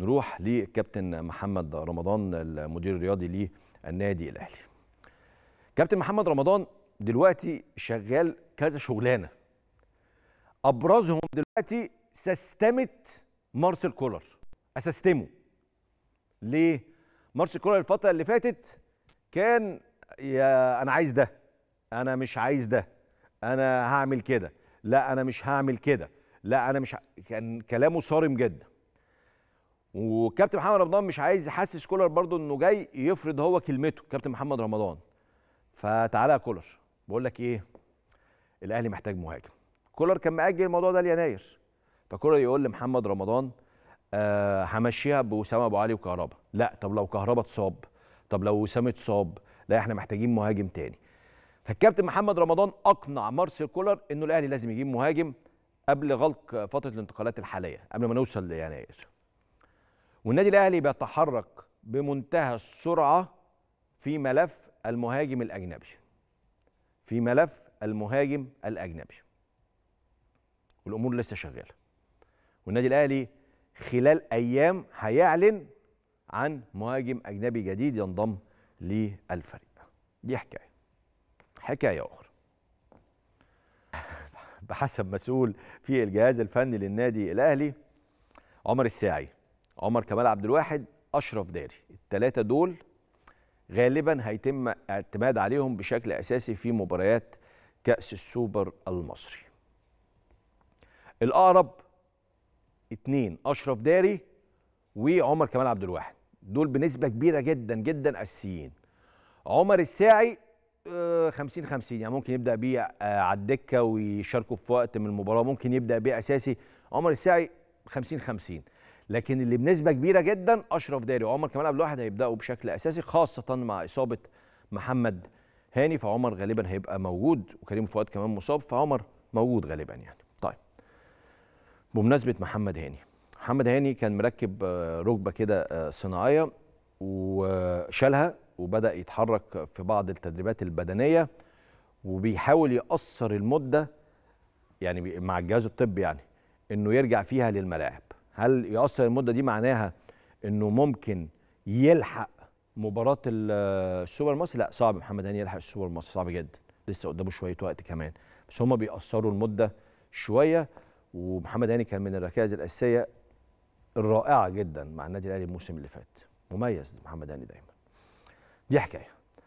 نروح للكابتن محمد رمضان المدير الرياضي للنادي الاهلي كابتن محمد رمضان دلوقتي شغال كذا شغلانه ابرزهم دلوقتي سستمت مارسيل كولر اسستمه ليه مارسيل كولر الفتره اللي فاتت كان يا انا عايز ده انا مش عايز ده انا هعمل كده لا انا مش هعمل كده لا انا مش ه... كان كلامه صارم جدا وكابتن محمد رمضان مش عايز يحسس كولر برضو انه جاي يفرض هو كلمته كابتن محمد رمضان فتعالى يا كولر بقول لك ايه الاهلي محتاج مهاجم كولر كان مأجل الموضوع ده ليناير فكولر يقول لمحمد رمضان آه همشيها بوسام ابو علي وكهربا لا طب لو كهربا اتصاب طب لو وسام اتصاب لا احنا محتاجين مهاجم تاني فالكابتن محمد رمضان اقنع مارسيل كولر انه الاهلي لازم يجيب مهاجم قبل غلق فتره الانتقالات الحاليه قبل ما نوصل ليناير والنادي الاهلي بيتحرك بمنتهى السرعه في ملف المهاجم الاجنبي في ملف المهاجم الاجنبي والامور لسه شغاله والنادي الاهلي خلال ايام هيعلن عن مهاجم اجنبي جديد ينضم للفريق دي حكايه حكايه اخرى بحسب مسؤول في الجهاز الفني للنادي الاهلي عمر الساعي عمر كمال عبد الواحد اشرف داري الثلاثه دول غالبا هيتم اعتماد عليهم بشكل اساسي في مباريات كاس السوبر المصري الاقرب اثنين اشرف داري وعمر كمال عبد الواحد دول بنسبه كبيره جدا جدا اساسيين عمر الساعي 50 آه، 50 يعني ممكن يبدا بيه آه، على الدكه ويشاركوا في وقت من المباراه ممكن يبدا بيه اساسي عمر الساعي 50 50 لكن اللي بنسبه كبيره جدا اشرف داري وعمر كمال عبد الواحد هيبداوا بشكل اساسي خاصه مع اصابه محمد هاني فعمر غالبا هيبقى موجود وكريم فؤاد كمان مصاب فعمر موجود غالبا يعني طيب بمناسبه محمد هاني محمد هاني كان مركب آه، ركبه كده آه، صناعيه وشالها وبدا يتحرك في بعض التدريبات البدنيه وبيحاول يقصر المده يعني مع الجهاز الطبي يعني انه يرجع فيها للملاعب هل يأثر المده دي معناها انه ممكن يلحق مباراه السوبر المصري لا صعب محمد هاني يلحق السوبر المصري صعب جدا لسه قدامه شويه وقت كمان بس هم بيأثروا المده شويه ومحمد هاني كان من الركائز الاساسيه الرائعه جدا مع النادي الاهلي الموسم اللي فات مميز محمد هاني دايما دي حكايه